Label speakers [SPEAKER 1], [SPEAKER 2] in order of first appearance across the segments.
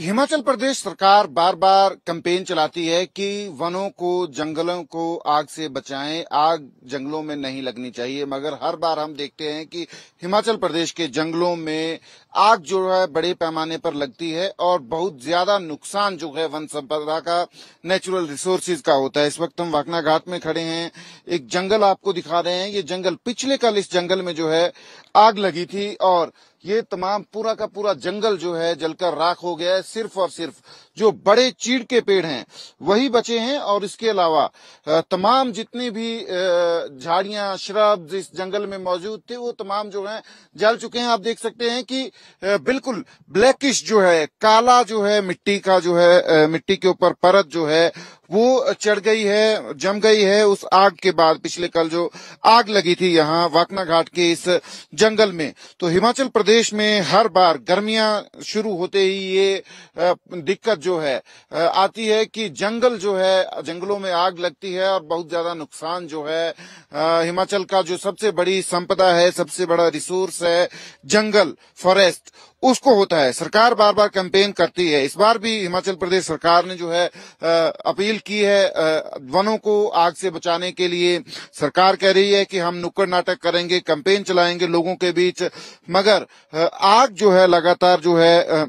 [SPEAKER 1] हिमाचल प्रदेश सरकार बार बार कैंपेन चलाती है कि वनों को जंगलों को आग से बचाएं आग जंगलों में नहीं लगनी चाहिए मगर हर बार हम देखते हैं कि हिमाचल प्रदेश के जंगलों में आग जो है बड़े पैमाने पर लगती है और बहुत ज्यादा नुकसान जो है वन संपदा का नेचुरल रिसोर्सेज का होता है इस वक्त हम वाकना घाट में खड़े हैं एक जंगल आपको दिखा रहे हैं ये जंगल पिछले कल इस जंगल में जो है आग लगी थी और ये तमाम पूरा का पूरा जंगल जो है जलकर राख हो गया है सिर्फ और सिर्फ जो बड़े चीड़ के पेड़ हैं वही बचे हैं और इसके अलावा तमाम जितनी भी झाड़ियां श्रब इस जंगल में मौजूद थे वो तमाम जो हैं जल चुके हैं आप देख सकते हैं कि बिल्कुल ब्लैकिश जो है काला जो है मिट्टी का जो है मिट्टी के ऊपर परत जो है वो चढ़ गई है जम गई है उस आग के बाद पिछले कल जो आग लगी थी यहाँ वाकना घाट के इस जंगल में तो हिमाचल प्रदेश में हर बार गर्मियां शुरू होते ही ये दिक्कत जो है आती है कि जंगल जो है जंगलों में आग लगती है और बहुत ज्यादा नुकसान जो है हिमाचल का जो सबसे बड़ी संपदा है सबसे बड़ा रिसोर्स है जंगल फॉरेस्ट उसको होता है सरकार बार बार कैंपेन करती है इस बार भी हिमाचल प्रदेश सरकार ने जो है अपील की है वनों को आग से बचाने के लिए सरकार कह रही है कि हम नुक्कड़ नाटक करेंगे कैंपेन चलाएंगे लोगों के बीच मगर आग जो है लगातार जो है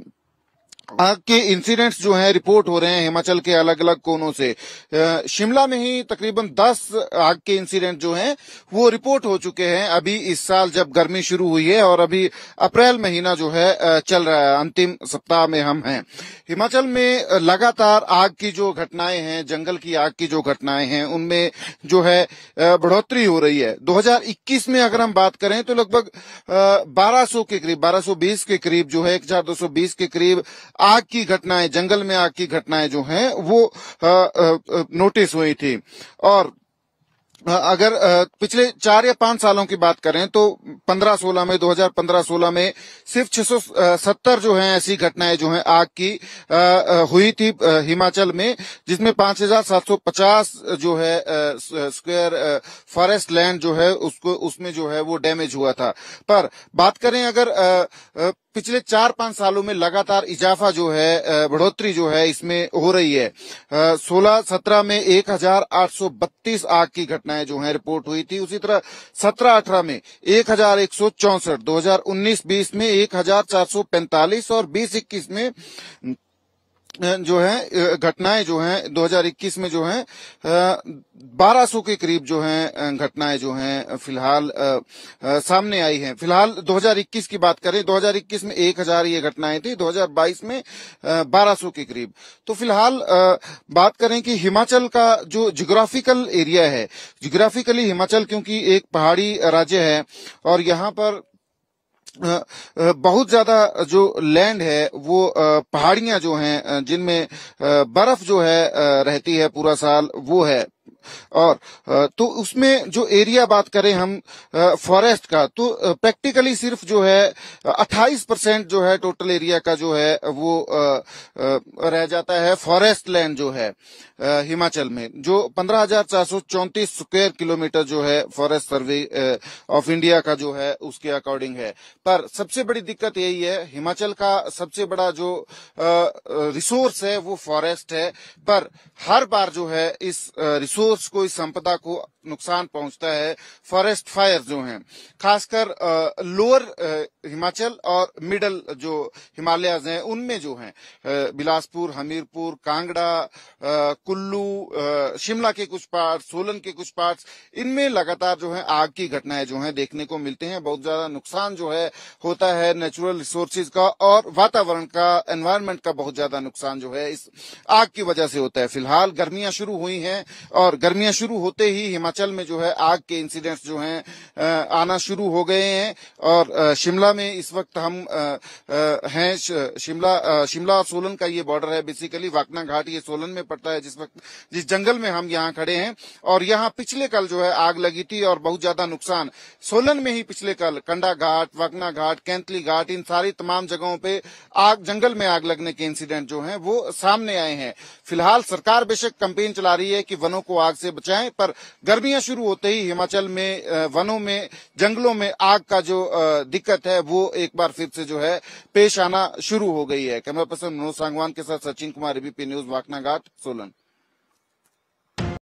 [SPEAKER 1] आग के इंसिडेंट्स जो हैं रिपोर्ट हो रहे हैं हिमाचल के अलग अलग कोनों से शिमला में ही तकरीबन 10 आग के इंसिडेंट जो हैं वो रिपोर्ट हो चुके हैं अभी इस साल जब गर्मी शुरू हुई है और अभी अप्रैल महीना जो है चल रहा है अंतिम सप्ताह में हम हैं हिमाचल में लगातार आग की जो घटनाएं हैं जंगल की आग की जो घटनाएं हैं उनमें जो है बढ़ोतरी हो रही है दो में अगर हम बात करें तो लगभग बारह के करीब बारह के करीब जो है एक के करीब आग की घटनाएं जंगल में आग की घटनाएं जो हैं वो आ, आ, नोटिस हुई थी और अगर पिछले चार या पांच सालों की बात करें तो 15-16 में 2015-16 में सिर्फ 670 जो हैं ऐसी घटनाएं जो हैं आग की हुई थी हिमाचल में जिसमें 5,750 जो है स्क्वायर फॉरेस्ट लैंड जो है उसको उसमें जो है वो डैमेज हुआ था पर बात करें अगर पिछले चार पांच सालों में लगातार इजाफा जो है बढ़ोतरी जो है इसमें हो रही है सोलह सत्रह में एक आग की घटना घटनाएं जो है रिपोर्ट हुई थी उसी तरह सत्रह अठारह में एक हजार एक सौ चौसठ दो हजार उन्नीस बीस में एक हजार चार सौ पैंतालीस और बीस इक्कीस में जो है घटनाएं जो हैं 2021 में जो है 1200 के करीब जो हैं घटनाएं जो हैं फिलहाल सामने आई हैं फिलहाल 2021 की बात करें 2021 में 1000 ये घटनाएं थी 2022 में 1200 के करीब तो फिलहाल बात करें कि हिमाचल का जो जोग्राफिकल एरिया है जोग्राफिकली हिमाचल क्योंकि एक पहाड़ी राज्य है और यहाँ पर बहुत ज़्यादा जो लैंड है वो पहाड़ियां जो हैं जिनमें बर्फ़ जो है रहती है पूरा साल वो है और तो उसमें जो एरिया बात करें हम फॉरेस्ट का तो प्रैक्टिकली सिर्फ जो है 28 परसेंट जो है टोटल एरिया का जो है वो रह जाता है फॉरेस्ट लैंड जो है हिमाचल में जो पंद्रह स्क्वायर किलोमीटर जो है फॉरेस्ट सर्वे ऑफ इंडिया का जो है उसके अकॉर्डिंग है पर सबसे बड़ी दिक्कत यही है हिमाचल का सबसे बड़ा जो रिसोर्स है वो फॉरेस्ट है पर हर बार जो है इस रिसोर्स निर्दोष कोई संपदा को नुकसान पहुंचता है फॉरेस्ट फायर जो है खासकर लोअर हिमाचल और मिडल जो हिमालयाज हैं उनमें जो हैं बिलासपुर हमीरपुर कांगड़ा कुल्लू शिमला के कुछ पार्ट सोलन के कुछ पार्ट इनमें लगातार जो है आग की घटनाएं जो है देखने को मिलते हैं बहुत ज्यादा नुकसान जो है होता है नेचुरल रिसोर्सेज का और वातावरण का एनवायरमेंट का बहुत ज्यादा नुकसान जो है इस आग की वजह से होता है फिलहाल गर्मियां शुरू हुई हैं और गर्मियां शुरू होते ही हिमाचल हिमाचल में जो है आग के इंसिडेंट्स जो हैं आना शुरू हो गए हैं और शिमला में इस वक्त हम हैं शिमला शिमला और सोलन का ये बॉर्डर है बेसिकली वाकना घाट ये सोलन में पड़ता है जिस वक्त जिस जंगल में हम यहाँ खड़े हैं और यहाँ पिछले कल जो है आग लगी थी और बहुत ज्यादा नुकसान सोलन में ही पिछले कल कंडा घाट वाकना घाट कैंतली घाट इन सारी तमाम जगहों पे आग जंगल में आग लगने के इंसिडेंट जो है वो सामने आए हैं फिलहाल सरकार बेशक कंपेन चला रही है कि वनों को आग से बचाएं पर गर्मी गर्मियां शुरू होते ही हिमाचल में वनों में जंगलों में आग का जो दिक्कत है वो एक बार फिर से जो है पेश आना शुरू हो गई है कैमरा पर्सन मनोज सांगवान के साथ सचिन कुमार एबीपी न्यूज वाकनाघाट सोलन